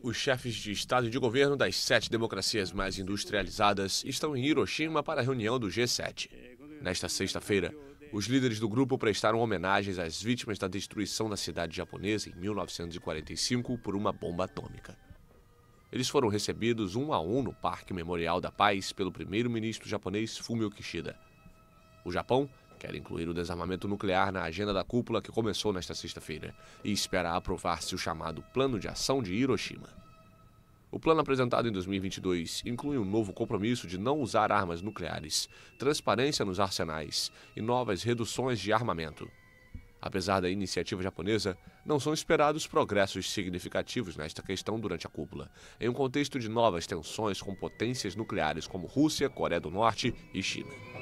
Os chefes de Estado e de governo das sete democracias mais industrializadas estão em Hiroshima para a reunião do G7. Nesta sexta-feira, os líderes do grupo prestaram homenagens às vítimas da destruição da cidade japonesa em 1945 por uma bomba atômica. Eles foram recebidos um a um no Parque Memorial da Paz pelo primeiro-ministro japonês Fumio Kishida. O Japão quer incluir o desarmamento nuclear na agenda da cúpula que começou nesta sexta-feira e espera aprovar-se o chamado Plano de Ação de Hiroshima. O plano apresentado em 2022 inclui um novo compromisso de não usar armas nucleares, transparência nos arsenais e novas reduções de armamento. Apesar da iniciativa japonesa, não são esperados progressos significativos nesta questão durante a cúpula, em um contexto de novas tensões com potências nucleares como Rússia, Coreia do Norte e China.